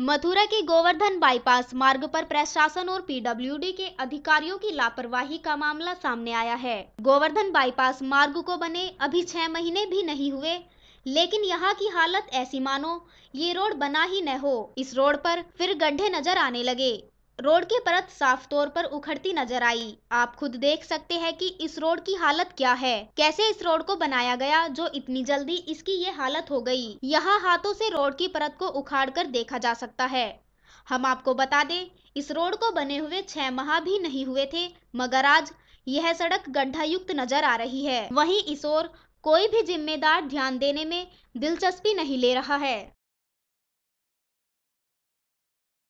मथुरा के गोवर्धन बाईपास मार्ग पर प्रशासन और पीडब्ल्यूडी के अधिकारियों की लापरवाही का मामला सामने आया है गोवर्धन बाईपास मार्ग को बने अभी छह महीने भी नहीं हुए लेकिन यहाँ की हालत ऐसी मानो ये रोड बना ही न हो इस रोड पर फिर गड्ढे नजर आने लगे रोड की परत साफ तौर पर उखड़ती नजर आई आप खुद देख सकते हैं कि इस रोड की हालत क्या है कैसे इस रोड को बनाया गया जो इतनी जल्दी इसकी ये हालत हो गई यहाँ हाथों से रोड की परत को उखाड़ कर देखा जा सकता है हम आपको बता दें इस रोड को बने हुए छह माह भी नहीं हुए थे मगर आज यह सड़क गड्ढा युक्त नजर आ रही है वही इस ओर कोई भी जिम्मेदार ध्यान देने में दिलचस्पी नहीं ले रहा है